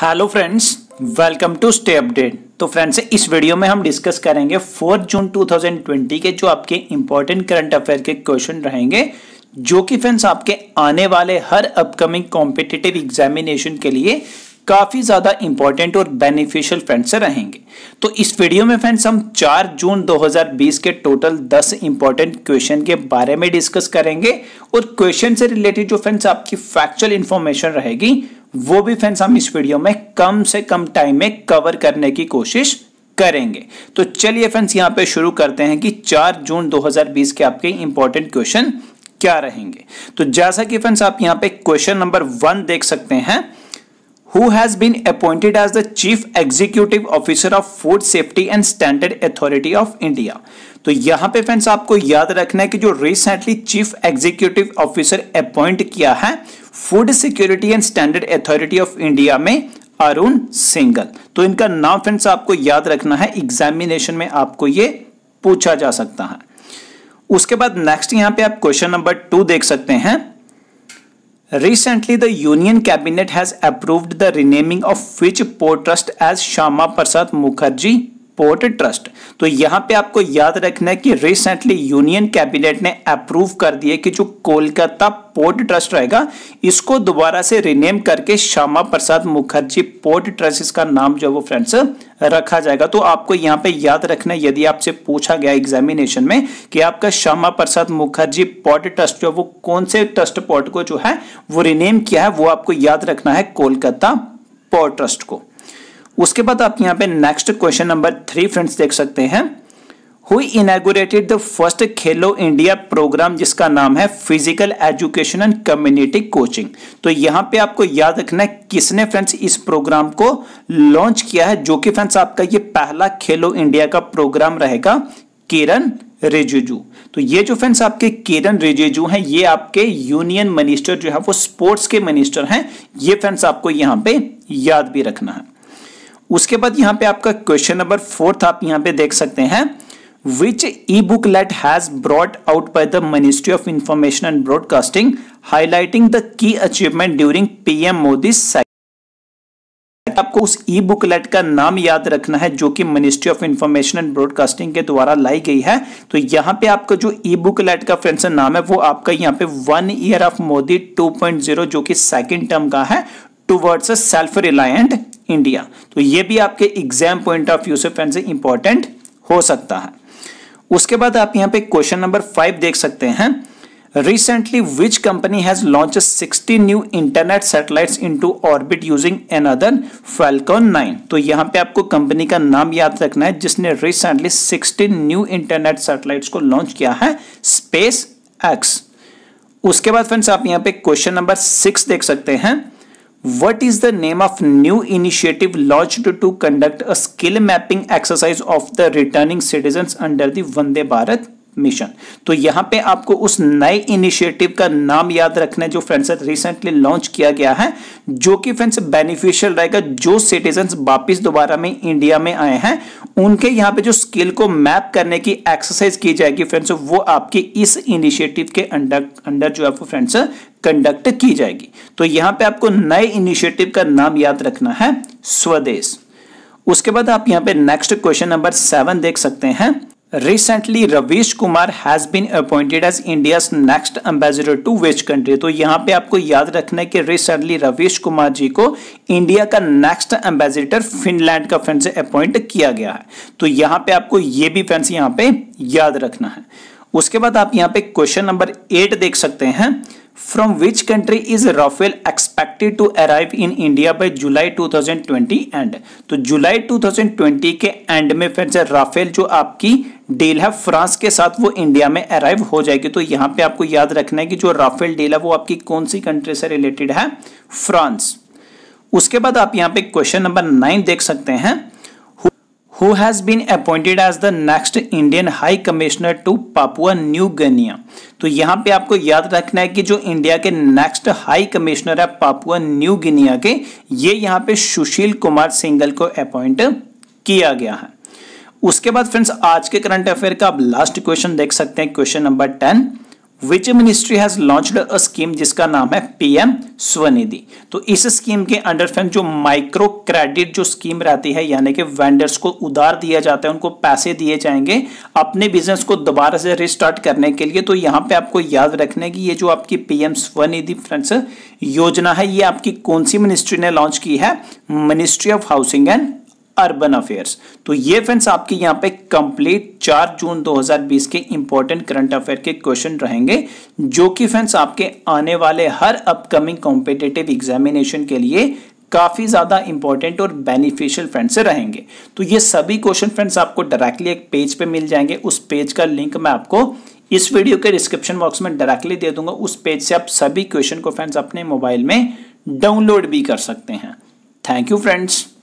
Hello friends welcome to stay update तो friends इस video में हम डिस्कस करेंगे 4 जून 2020 के जो आपके इंपॉर्टेंट करंट अफेयर के क्वेश्चन रहेंगे जो कि फ्रेंड्स आपके आने वाले हर अपकमिंग कॉम्पिटिटिव एग्जामिनेशन के लिए काफ़ी ज़्यादा इंपॉर्टेंट और बेनिफिशियल फ्रेंड्स से रहेंगे तो इस वीडियो में फ्रेंड्स हम 4 जून 2020 के टोटल 10 इंपॉर्टेंट क्वेश्चन के बारे में डिस्कस करेंगे और क्वेश्चन से रिलेटेड जो फ्रेंड्स आपकी फैक्चुअल इंफॉर्मेशन रहेगी वो भी फ्रेंड्स हम इस वीडियो में कम से कम टाइम में कवर करने की कोशिश करेंगे तो चलिए फ्रेंड्स यहाँ पे शुरू करते हैं कि 4 जून 2020 के आपके इंपॉर्टेंट क्वेश्चन क्या रहेंगे तो जैसा कि फ्रेंड्स आप यहाँ पे क्वेश्चन नंबर वन देख सकते हैं who has been appointed as the Chief Executive Officer of Food Safety and Standard Authority of India. तो यहां पे फ्रेंड्स आपको याद रखना है कि जो recently chief executive officer appoint किया है food security and standard authority of India में अरुण सिंगल तो इनका नाम फ्रेंड्स आपको याद रखना है एग्जामिनेशन में आपको ये पूछा जा सकता है उसके बाद नेक्स्ट यहां पे आप क्वेश्चन नंबर टू देख सकते हैं Recently, the Union Cabinet has approved the renaming of which port trust as Shama Prasad Mukherjee port trust तो यहां पे आपको याद रखना है कि रिसेंटली यूनियन कैबिनेट ने अप्रूव कर दिया कि जो कोलकाता पोर्ट ट्रस्ट रहेगा इसको दोबारा से रिनेम करके श्यामा प्रसाद मुखर्जी पोर्ट ट्रस्ट इसका नाम जो है वो फ्रेंड्स रखा जाएगा तो आपको यहां पे याद रखना यदि आपसे पूछा गया एग्जामिनेशन में कि आपका श्यामा प्रसाद मुखर्जी पोर्ट ट्रस्ट जो वो कौन से ट्रस्ट पोर्ट को जो है वो रिनेम किया है वो आपको याद रखना है कोलकाता पोर्ट ट्रस्ट को उसके बाद आप यहाँ पे next question number three friends देख सकते हैं who inaugurated the first Khelo India program जिसका नाम है physical education and community coaching तो यहाँ पे आपको याद रखना है किसने फ्रेंड्स इस प्रोग्राम को लॉन्च किया है जो कि फ्रेंड्स आपका ये पहला खेलो इंडिया का प्रोग्राम रहेगा किरण रिजिजू तो ये जो फ्रेंड्स आपके किरण रिजिजू हैं ये आपके यूनियन मिनिस्टर जो है वो स्पोर्ट्स के मिनिस्टर हैं ये फ्रेंड्स आपको यहाँ पे याद भी रखना है उसके बाद यहाँ पे आपका क्वेश्चन नंबर फोर्थ आप यहाँ पे देख सकते हैं which e-booklet has brought out by the Ministry of Information and Broadcasting highlighting the key achievement during PM Modi आपको उस ई बुक लेट का नाम याद रखना है जो कि ministry of information and broadcasting के द्वारा लाई गई है तो यहाँ पे आपका जो ई बुक लेट का फ्रेंड्स नाम है वो आपका यहाँ पे वन ईयर ऑफ मोदी 2.0 जो कि सेकंड टर्म का है towards a self reliant India तो ये भी आपके एग्जाम पॉइंट ऑफ व्यू से फ्रेंड्स इंपॉर्टेंट हो सकता है उसके बाद आप यहाँ पे क्वेश्चन नंबर फाइव देख सकते हैं recently which company has launched 60 satellite into orbit using another Falcon nine तो यहाँ पे आपको कंपनी का नाम याद रखना है जिसने रिसेंटली 60 न्यू इंटरनेट सेटेलाइट को लॉन्च किया है स्पेस एक्स उसके बाद फ्रेंड्स आप यहाँ पे क्वेश्चन नंबर सिक्स देख सकते हैं What is the name of new initiative launched to conduct a skill mapping exercise of the returning citizens under the Vande Bharat mission तो यहां पे आपको उस नए इनिशिएटिव का नाम याद रखना है जो फ्रेंड्स रिसेंटली लॉन्च किया गया है जो कि फ्रेंड्स बेनिफिशियल रहेगा जो सिटीजन वापिस दोबारा में इंडिया में आए हैं उनके यहां पे जो स्किल को मैप करने की एक्सरसाइज की जाएगी फ्रेंड्स वो आपकी इस इनिशिएटिव के अंडर अंडर जो है फ्रेंड्स कंडक्ट की जाएगी तो यहां पे आपको नए इनिशिएटिव का नाम याद रखना है स्वदेश उसके बाद आप यहां पे नेक्स्ट क्वेश्चन नंबर सेवन देख सकते हैं recently Ravish Kumar has been appointed as India next ambassador to which country तो यहां पे आपको याद रखना है कि रिसेंटली रवीश कुमार जी को इंडिया का नेक्स्ट एम्बेसिडर फिनलैंड का फ्रेंड से अपॉइंट किया गया है तो यहां पे आपको ये भी फ्रेंड्स यहां पे याद रखना है उसके बाद आप यहां पे क्वेश्चन नंबर एट देख सकते हैं From which country is Rafael expected to arrive in India by July 2020 end? तो जुलाई 2020 के एंड में से राफेल जो आपकी डील है फ्रांस के साथ वो इंडिया में अराइव हो जाएगी तो यहाँ पे आपको याद रखना है कि जो राफेल डील है वो आपकी कौन सी कंट्री से रिलेटेड है फ्रांस उसके बाद आप यहाँ पे क्वेश्चन नंबर नाइन देख सकते हैं who has been appointed as the next Indian High Commissioner to Papua New Guinea. तो यहाँ पे आपको याद रखना है कि जो इंडिया के नेक्स्ट हाई कमिश्नर है पापुआ न्यू गिनिया के ये यहाँ पे सुशील कुमार सिंगल को अपॉइंट किया गया है उसके बाद फ्रेंड्स आज के करंट अफेयर का आप लास्ट क्वेश्चन देख सकते हैं question number ten which ministry has launched a scheme जिसका नाम है पीएम स्वनिधि तो इस स्कीम के अंडर फ्रेंड जो माइक्रो क्रेडिट जो स्कीम रहती है यानी कि वेंडर्स को उधार दिया जाता है उनको पैसे दिए जाएंगे अपने बिजनेस को दोबारा से रिस्टार्ट करने के लिए तो यहाँ पे आपको याद रखने की ये जो आपकी पीएम स्वनिधि फ्रेंड्स योजना है ये आपकी कौन सी मिनिस्ट्री ने लॉन्च की है ministry of housing and urban affairs तो ये फ्रेंड्स आपके यहाँ पे कंप्लीट 4 जून 2020 के इंपॉर्टेंट करंट अफेयर के क्वेश्चन रहेंगे जो कि फ्रेंड्स आपके आने वाले हर अपकमिंग कॉम्पिटेटिव एग्जामिनेशन के लिए काफ़ी ज़्यादा इंपॉर्टेंट और बेनिफिशियल फ्रेंड्स रहेंगे तो ये सभी क्वेश्चन फ्रेंड्स आपको डायरेक्टली एक पेज पे मिल जाएंगे उस पेज का लिंक मैं आपको इस वीडियो के डिस्क्रिप्शन बॉक्स में डायरेक्टली दे दूंगा उस पेज से आप सभी क्वेश्चन को फ्रेंड्स अपने मोबाइल में डाउनलोड भी कर सकते हैं थैंक यू फ्रेंड्स